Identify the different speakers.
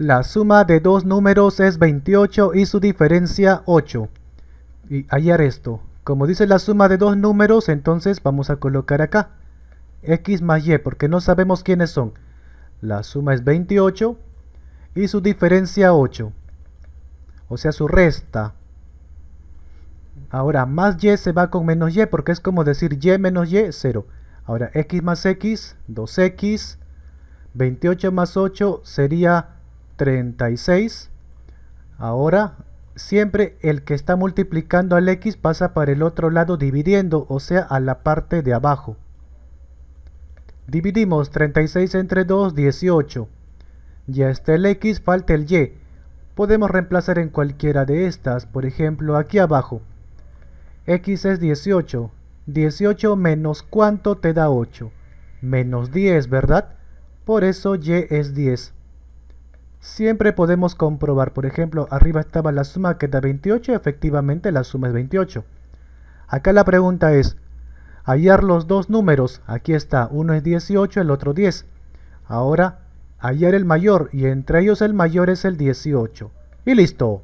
Speaker 1: La suma de dos números es 28 y su diferencia 8. Y hallar esto. Como dice la suma de dos números, entonces vamos a colocar acá. X más Y, porque no sabemos quiénes son. La suma es 28 y su diferencia 8. O sea, su resta. Ahora, más Y se va con menos Y, porque es como decir Y menos Y, 0. Ahora, X más X, 2X. 28 más 8 sería 36. Ahora, siempre el que está multiplicando al x pasa para el otro lado dividiendo, o sea, a la parte de abajo. Dividimos 36 entre 2, 18. Ya está el x, falta el y. Podemos reemplazar en cualquiera de estas, por ejemplo, aquí abajo. x es 18. 18 menos cuánto te da 8. Menos 10, ¿verdad? Por eso y es 10 siempre podemos comprobar, por ejemplo, arriba estaba la suma que da 28, efectivamente la suma es 28. Acá la pregunta es, hallar los dos números, aquí está, uno es 18, el otro 10. Ahora, hallar el mayor, y entre ellos el mayor es el 18. Y listo.